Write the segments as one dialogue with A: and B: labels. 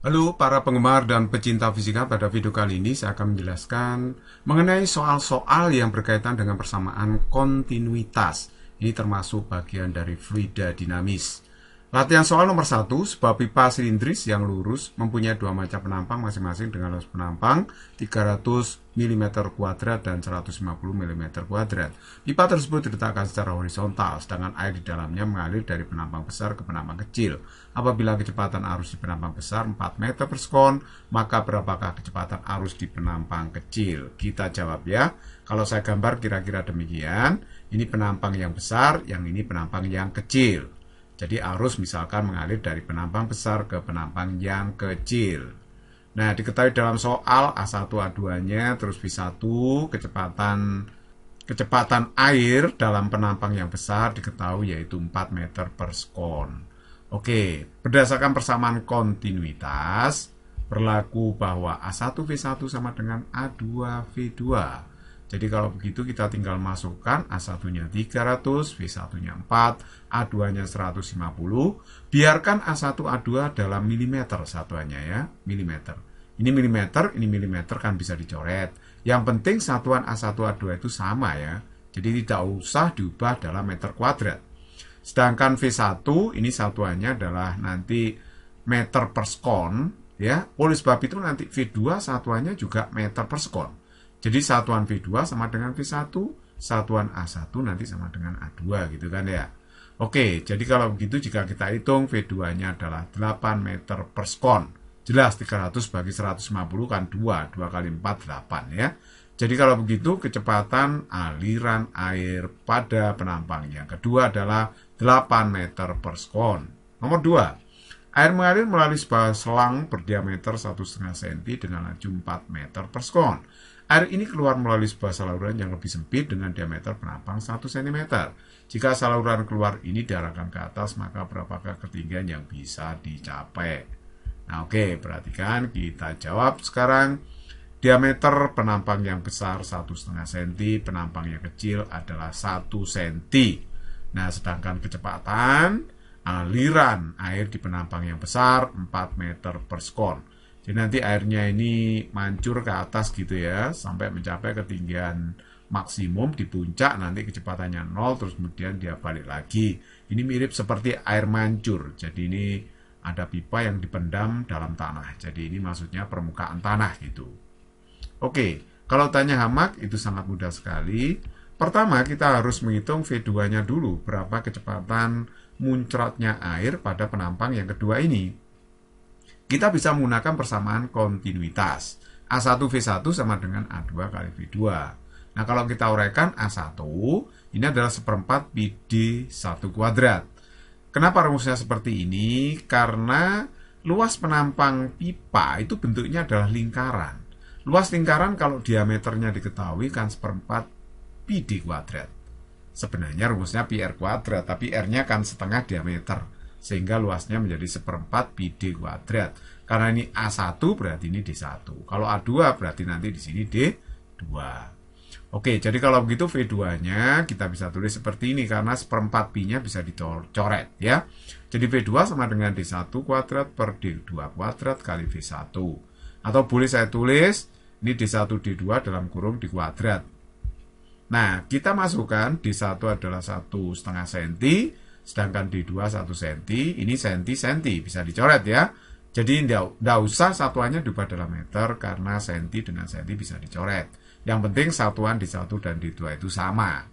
A: Halo para penggemar dan pecinta fisika, pada video kali ini saya akan menjelaskan mengenai soal-soal yang berkaitan dengan persamaan kontinuitas. Ini termasuk bagian dari fluida dinamis. Latihan soal nomor satu, sebuah pipa silindris yang lurus mempunyai dua macam penampang masing-masing dengan luas penampang 300 mm kuadrat dan 150 mm kuadrat. Pipa tersebut diletakkan secara horizontal, sedangkan air di dalamnya mengalir dari penampang besar ke penampang kecil. Apabila kecepatan arus di penampang besar 4 meter per sekon, maka berapakah kecepatan arus di penampang kecil? Kita jawab ya. Kalau saya gambar kira-kira demikian, ini penampang yang besar, yang ini penampang yang kecil. Jadi arus misalkan mengalir dari penampang besar ke penampang yang kecil. Nah, diketahui dalam soal A1 A2-nya terus V1 kecepatan kecepatan air dalam penampang yang besar diketahui yaitu 4 meter per sekon. Oke, berdasarkan persamaan kontinuitas berlaku bahwa A1 V1 sama dengan A2 V2 jadi kalau begitu kita tinggal masukkan A1-nya 300, V1-nya 4, A2-nya 150. Biarkan A1, A2 dalam milimeter satuannya ya, milimeter. Ini milimeter, ini milimeter kan bisa dicoret. Yang penting satuan A1, A2 itu sama ya. Jadi tidak usah diubah dalam meter kuadrat. Sedangkan V1 ini satuannya adalah nanti meter per sekon ya. Oleh sebab itu nanti V2 satuannya juga meter per sekon. Jadi satuan V2 sama dengan V1, satuan A1 nanti sama dengan A2 gitu kan ya. Oke, jadi kalau begitu jika kita hitung V2-nya adalah 8 meter per skon. Jelas 300 bagi 150 kan 2, 2 kali 4, 8 ya. Jadi kalau begitu kecepatan aliran air pada penampang yang kedua adalah 8 meter per skon. Nomor 2, air mengalir melalui sebuah selang berdiameter 1,5 cm dengan laju 4 meter per skon. Air ini keluar melalui sebuah saluran yang lebih sempit dengan diameter penampang 1 cm. Jika saluran keluar ini diarahkan ke atas, maka berapakah ketinggian yang bisa dicapai? Nah, oke, okay, perhatikan kita jawab sekarang. Diameter penampang yang besar 1,5 cm, penampang yang kecil adalah 1 cm. Nah, sedangkan kecepatan aliran air di penampang yang besar 4 meter per sekon jadi nanti airnya ini mancur ke atas gitu ya, sampai mencapai ketinggian maksimum di puncak nanti kecepatannya nol terus kemudian dia balik lagi. Ini mirip seperti air mancur. Jadi ini ada pipa yang dipendam dalam tanah. Jadi ini maksudnya permukaan tanah gitu. Oke, kalau tanya hamak itu sangat mudah sekali. Pertama kita harus menghitung V2-nya dulu berapa kecepatan muncratnya air pada penampang yang kedua ini. Kita bisa menggunakan persamaan kontinuitas. A1V1 sama dengan A2 kali V2. Nah, kalau kita uraikan A1, ini adalah seperempat PD 1 kuadrat. Kenapa rumusnya seperti ini? Karena luas penampang pipa itu bentuknya adalah lingkaran. Luas lingkaran kalau diameternya diketahui kan seperempat PD kuadrat. Sebenarnya rumusnya PR kuadrat, tapi R-nya kan setengah diameter sehingga luasnya menjadi seperempat BD kuadrat. Karena ini A1 berarti ini D1. Kalau A2 berarti nanti di sini D2. Oke, jadi kalau begitu V2-nya kita bisa tulis seperti ini karena seperempat pi-nya bisa dicoret ya. Jadi V2 sama dengan D1 kuadrat per D2 kuadrat kali V1. Atau boleh saya tulis ini D1 D2 dalam kurung di kuadrat. Nah, kita masukkan D1 adalah satu setengah senti, Sedangkan D2 1 cm, ini senti senti bisa dicoret ya. Jadi tidak usah satuannya diubah dalam meter karena senti dengan senti bisa dicoret. Yang penting satuan D1 dan D2 itu sama.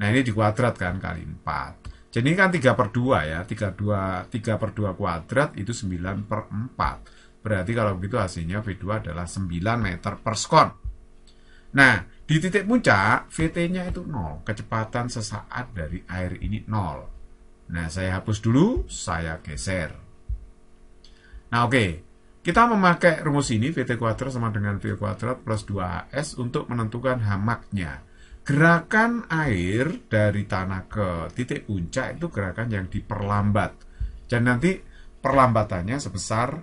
A: Nah ini dikuadratkan kali 4. Jadi ini kan 3 per 2 ya. 3, 2, 3 per 2 kuadrat itu 9 per 4. Berarti kalau begitu hasilnya V2 adalah 9 meter per skon. Nah, di titik puncak, VT-nya itu 0. Kecepatan sesaat dari air ini 0. Nah, saya hapus dulu, saya geser. Nah, oke. Okay. Kita memakai rumus ini, VT kuadrat sama dengan V kuadrat plus 2AS untuk menentukan hamaknya. Gerakan air dari tanah ke titik puncak itu gerakan yang diperlambat. Dan nanti perlambatannya sebesar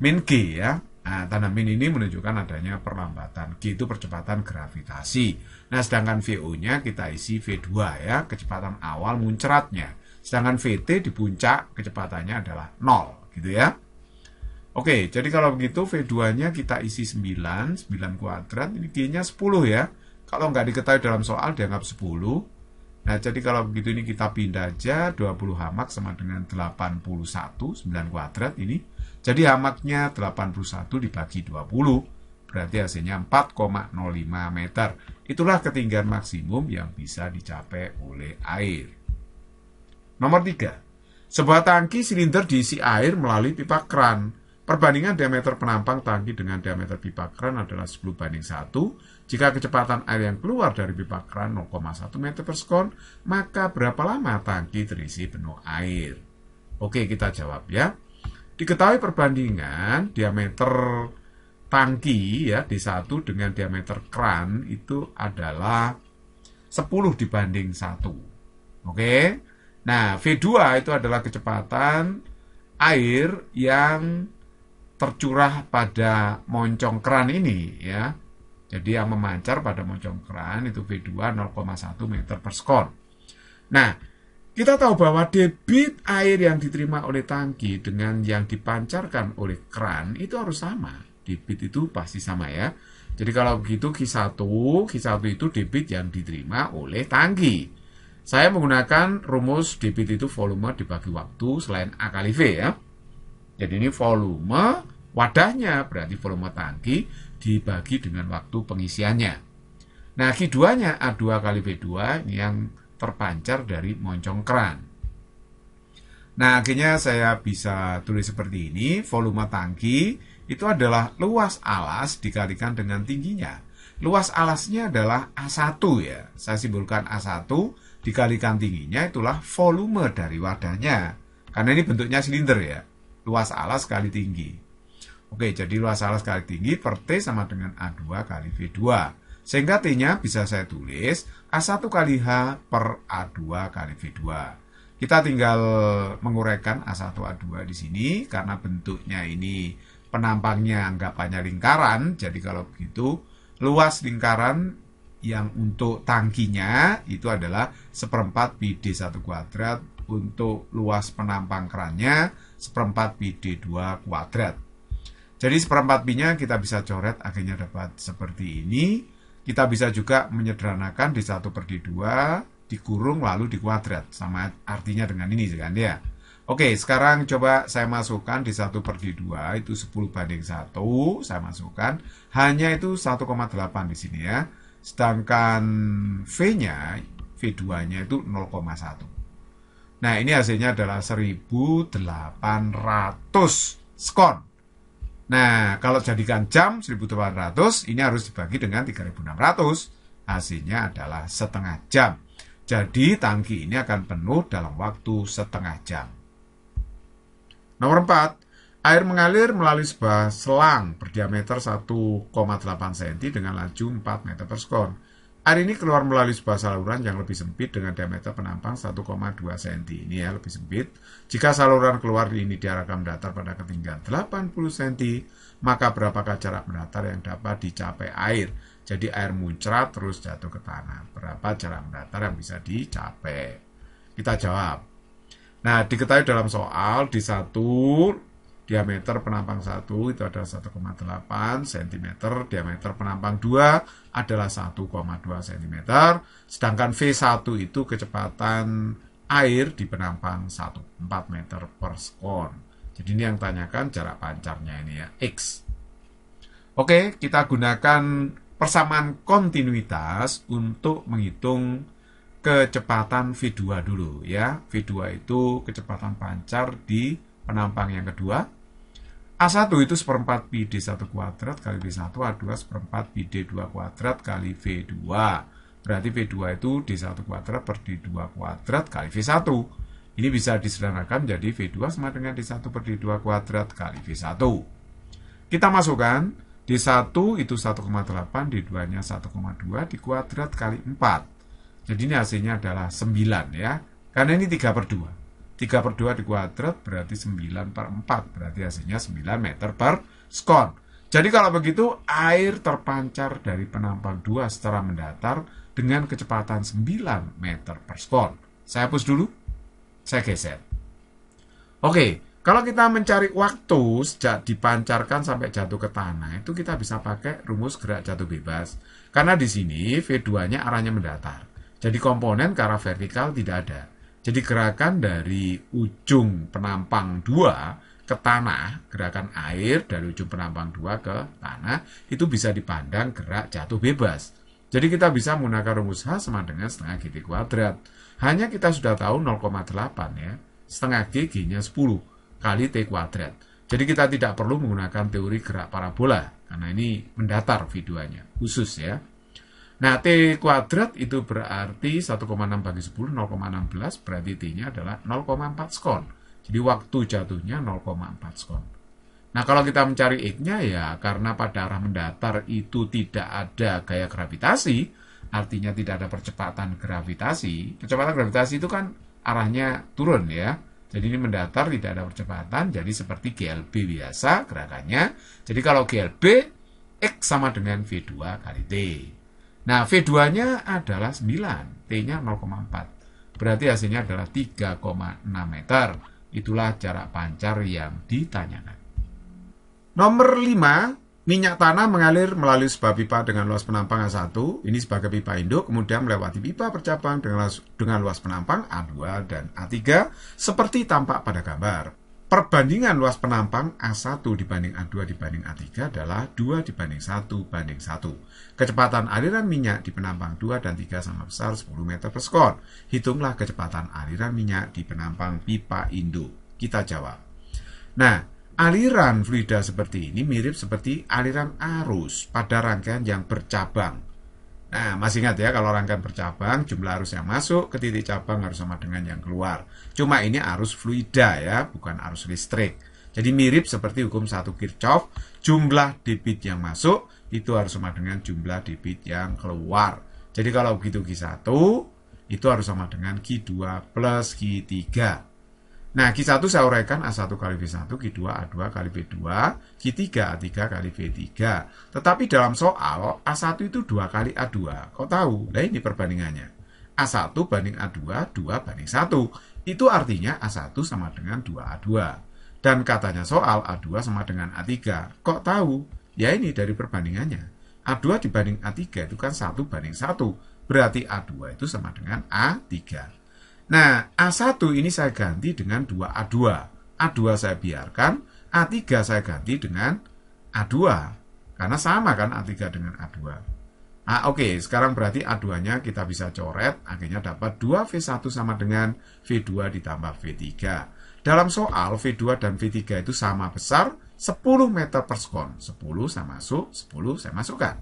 A: min G ya. Nah, tanda min ini menunjukkan adanya perlambatan. G itu percepatan gravitasi. Nah, sedangkan VO-nya kita isi V2 ya, kecepatan awal muncratnya. Sedangkan VT di puncak kecepatannya adalah 0 gitu ya. Oke, jadi kalau begitu V2-nya kita isi 9, 9 kuadrat, ini G-nya 10 ya. Kalau nggak diketahui dalam soal dianggap 10. Nah, jadi kalau begitu ini kita pindah aja 20 hamak sama dengan 81, 9 kuadrat ini. Jadi hamaknya 81 dibagi 20, berarti hasilnya 4,05 meter. Itulah ketinggian maksimum yang bisa dicapai oleh air. Nomor 3. Sebuah tangki silinder diisi air melalui pipa kran. Perbandingan diameter penampang tangki dengan diameter pipa kran adalah 10 banding 1. Jika kecepatan air yang keluar dari pipa kran 0,1 meter per sekon, maka berapa lama tangki terisi penuh air? Oke, kita jawab ya. Diketahui perbandingan diameter tangki ya di satu dengan diameter kran itu adalah 10 dibanding 1. Oke. Nah, V2 itu adalah kecepatan air yang tercurah pada moncong keran ini ya. Jadi yang memancar pada moncong keran itu V2 0,1 meter per sekon. Nah, kita tahu bahwa debit air yang diterima oleh tangki dengan yang dipancarkan oleh keran itu harus sama. Debit itu pasti sama ya. Jadi kalau begitu Q1, Q1 itu debit yang diterima oleh tangki. Saya menggunakan rumus dpt itu volume dibagi waktu selain A kali V ya. Jadi ini volume wadahnya berarti volume tangki dibagi dengan waktu pengisiannya. Nah, q nya A2 kali V2 yang terpancar dari moncong keran. Nah, akhirnya saya bisa tulis seperti ini, volume tangki itu adalah luas alas dikalikan dengan tingginya. Luas alasnya adalah A1 ya. Saya simbolkan A1 dikalikan tingginya itulah volume dari wadahnya. Karena ini bentuknya silinder ya. Luas alas kali tinggi. Oke, jadi luas alas kali tinggi per T sama dengan A2 kali V2. Sehingga T-nya bisa saya tulis A1 kali H per A2 kali V2. Kita tinggal menguraikan A1, A2 di sini karena bentuknya ini penampangnya anggapannya lingkaran. Jadi kalau begitu, luas lingkaran yang untuk tangkinya itu adalah seperempat BD 1 kuadrat untuk luas penampang kerannya seperempat BD 2 kuadrat jadi seperempat B-nya kita bisa coret akhirnya dapat seperti ini kita bisa juga menyederhanakan D1 per D2 dikurung lalu kuadrat. sama artinya dengan ini kan ya Oke, sekarang coba saya masukkan di 1 per D2 itu 10 banding 1, saya masukkan. Hanya itu 1,8 di sini ya. Sedangkan V-nya, V2-nya itu 0,1. Nah, ini hasilnya adalah 1800 skon. Nah, kalau jadikan jam 1800, ini harus dibagi dengan 3600. Hasilnya adalah setengah jam. Jadi, tangki ini akan penuh dalam waktu setengah jam. Nomor 4, Air mengalir melalui sebuah selang berdiameter 1,8 cm dengan laju 4 meter per sekon. Air ini keluar melalui sebuah saluran yang lebih sempit dengan diameter penampang 1,2 cm. Ini ya, lebih sempit. Jika saluran keluar di ini diarahkan mendatar pada ketinggian 80 cm, maka berapakah jarak mendatar yang dapat dicapai air? Jadi air muncrat terus jatuh ke tanah. Berapa jarak mendatar yang bisa dicapai? Kita jawab. Nah, diketahui dalam soal di satu diameter penampang 1 itu adalah 1,8 cm, diameter penampang 2 adalah 1,2 cm, sedangkan V1 itu kecepatan air di penampang 1, 4 meter per sekon. Jadi ini yang tanyakan jarak pancarnya ini ya, X. Oke, kita gunakan persamaan kontinuitas untuk menghitung kecepatan V2 dulu ya. V2 itu kecepatan pancar di penampang yang kedua A1 itu seperempat pi D1 kuadrat kali B1, A2 seperempat pi D2 kuadrat kali V2. Berarti V2 itu D1 kuadrat per D2 kuadrat kali V1. Ini bisa disederhanakan jadi V2 sama dengan D1 per D2 kuadrat kali V1. Kita masukkan D1 itu 1,8, D2-nya 1,2 di kuadrat kali 4. Jadi ini hasilnya adalah 9 ya. Karena ini 3 per 2. 3 per 2 dikuadrat berarti 9 per 4. Berarti hasilnya 9 meter per skon. Jadi kalau begitu air terpancar dari penampang 2 secara mendatar dengan kecepatan 9 meter per skon. Saya hapus dulu. Saya geser. Oke, kalau kita mencari waktu sejak dipancarkan sampai jatuh ke tanah, itu kita bisa pakai rumus gerak jatuh bebas. Karena di sini V2-nya arahnya mendatar. Jadi komponen ke arah vertikal tidak ada. Jadi gerakan dari ujung penampang 2 ke tanah, gerakan air dari ujung penampang 2 ke tanah, itu bisa dipandang gerak jatuh bebas. Jadi kita bisa menggunakan rumus H sama dengan setengah GT kuadrat. Hanya kita sudah tahu 0,8 ya, setengah G, G-nya 10 kali T kuadrat. Jadi kita tidak perlu menggunakan teori gerak parabola, karena ini mendatar videonya, khusus ya. Nah, T kuadrat itu berarti 1,6 bagi 10, 0,16, berarti T-nya adalah 0,4 skon. Jadi waktu jatuhnya 0,4 skon. Nah, kalau kita mencari X-nya ya, karena pada arah mendatar itu tidak ada gaya gravitasi, artinya tidak ada percepatan gravitasi. Percepatan gravitasi itu kan arahnya turun ya. Jadi ini mendatar, tidak ada percepatan, jadi seperti GLB biasa gerakannya. Jadi kalau GLB, X sama dengan V2 kali T. Nah, V2-nya adalah 9, T-nya 0,4. Berarti hasilnya adalah 3,6 meter. Itulah jarak pancar yang ditanyakan. Nomor 5, minyak tanah mengalir melalui sebuah pipa dengan luas penampang A1, ini sebagai pipa induk, kemudian melewati pipa bercabang dengan luas, dengan luas penampang A2 dan A3, seperti tampak pada gambar perbandingan luas penampang A1 dibanding A2 dibanding A3 adalah 2 dibanding 1 banding 1. Kecepatan aliran minyak di penampang 2 dan 3 sama besar 10 meter per sekon. Hitunglah kecepatan aliran minyak di penampang pipa induk. Kita jawab. Nah, aliran fluida seperti ini mirip seperti aliran arus pada rangkaian yang bercabang Nah, masih ingat ya kalau rangkaian bercabang, jumlah arus yang masuk ke titik cabang harus sama dengan yang keluar. Cuma ini arus fluida ya, bukan arus listrik. Jadi mirip seperti hukum satu Kirchhoff, jumlah debit yang masuk itu harus sama dengan jumlah debit yang keluar. Jadi kalau begitu Q1 itu harus sama dengan Q2 plus Q3. Nah, Q1 saya uraikan A1 kali v 1 Q2 A2 kali v 2 Q3 A3 kali v 3 Tetapi dalam soal, A1 itu 2 kali A2. Kok tahu? Nah, ini perbandingannya. A1 banding A2, 2 banding 1. Itu artinya A1 sama dengan 2A2. Dan katanya soal A2 sama dengan A3. Kok tahu? Ya ini dari perbandingannya. A2 dibanding A3 itu kan 1 banding 1. Berarti A2 itu sama dengan A3. Nah, A1 ini saya ganti dengan 2A2. A2 saya biarkan, A3 saya ganti dengan A2. Karena sama kan A3 dengan A2. Ah, Oke, okay, sekarang berarti A2-nya kita bisa coret, akhirnya dapat 2V1 sama dengan V2 ditambah V3. Dalam soal, V2 dan V3 itu sama besar, 10 meter per sekon. 10 saya masuk, 10 saya masukkan.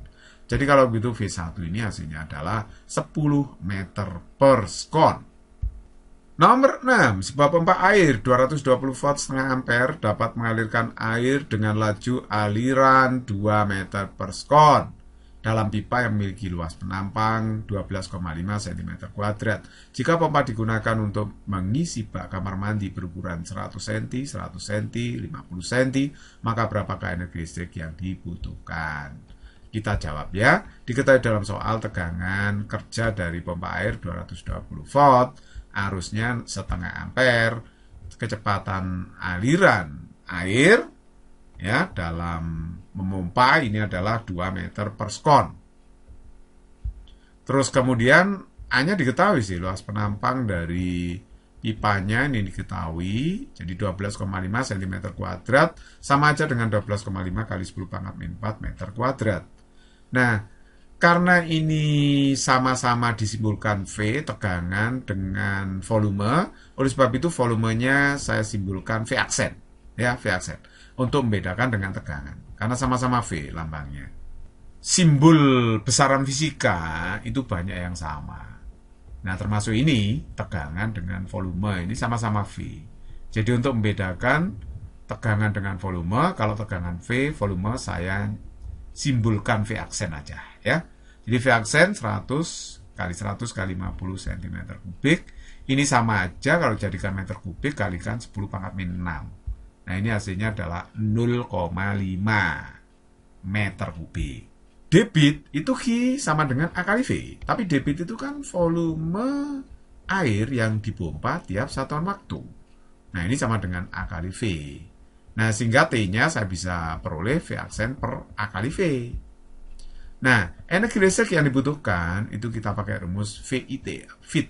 A: Jadi kalau begitu V1 ini hasilnya adalah 10 meter per sekon. Nomor 6, sebuah pompa air 220 volt setengah ampere dapat mengalirkan air dengan laju aliran 2 meter per sekon dalam pipa yang memiliki luas penampang 12,5 cm kuadrat. Jika pompa digunakan untuk mengisi bak kamar mandi berukuran 100 cm, 100 cm, 50 cm, maka berapakah energi listrik yang dibutuhkan? Kita jawab ya. Diketahui dalam soal tegangan kerja dari pompa air 220 volt arusnya setengah ampere, kecepatan aliran air ya dalam memompa ini adalah 2 meter per skon Terus kemudian hanya diketahui sih luas penampang dari pipanya ini diketahui jadi 12,5 cm kuadrat sama aja dengan 12,5 kali 10 pangkat min 4 meter kuadrat. Nah, karena ini sama-sama disimpulkan V, tegangan dengan volume, oleh sebab itu volumenya saya simpulkan V aksen. Ya, V aksen. Untuk membedakan dengan tegangan. Karena sama-sama V lambangnya. Simbol besaran fisika itu banyak yang sama. Nah, termasuk ini tegangan dengan volume. Ini sama-sama V. Jadi untuk membedakan tegangan dengan volume, kalau tegangan V, volume saya simbolkan V aksen aja ya. Jadi aksen 100 kali 100 kali 50 cm kubik. Ini sama aja kalau jadikan meter kubik kalikan 10 pangkat min 6. Nah ini hasilnya adalah 0,5 meter kubik. Debit itu Q sama dengan A kali V. Tapi debit itu kan volume air yang dipompa tiap satuan waktu. Nah ini sama dengan A kali V. Nah sehingga T-nya saya bisa peroleh V aksen per A kali V. Nah, energi listrik yang dibutuhkan itu kita pakai rumus VIT, fit.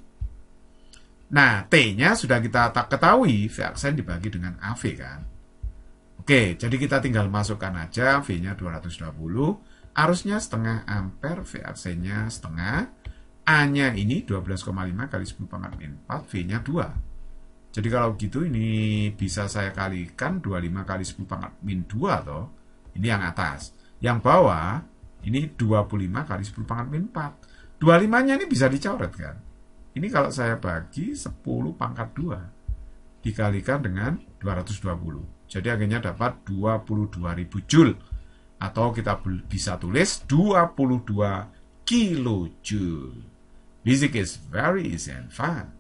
A: Nah, T-nya sudah kita tak ketahui, V aksen dibagi dengan AV kan. Oke, jadi kita tinggal masukkan aja V-nya 220, arusnya setengah ampere, V aksennya setengah, A-nya ini 12,5 kali 10 pangkat 4, V-nya 2. Jadi kalau gitu ini bisa saya kalikan 25 kali 10 pangkat min 2 loh. Ini yang atas. Yang bawah ini 25 kali 10 pangkat min 4. 25-nya ini bisa dicoret kan? Ini kalau saya bagi 10 pangkat 2 dikalikan dengan 220. Jadi akhirnya dapat 22.000 joule atau kita bisa tulis 22 kilo joule. Music is very easy and fun.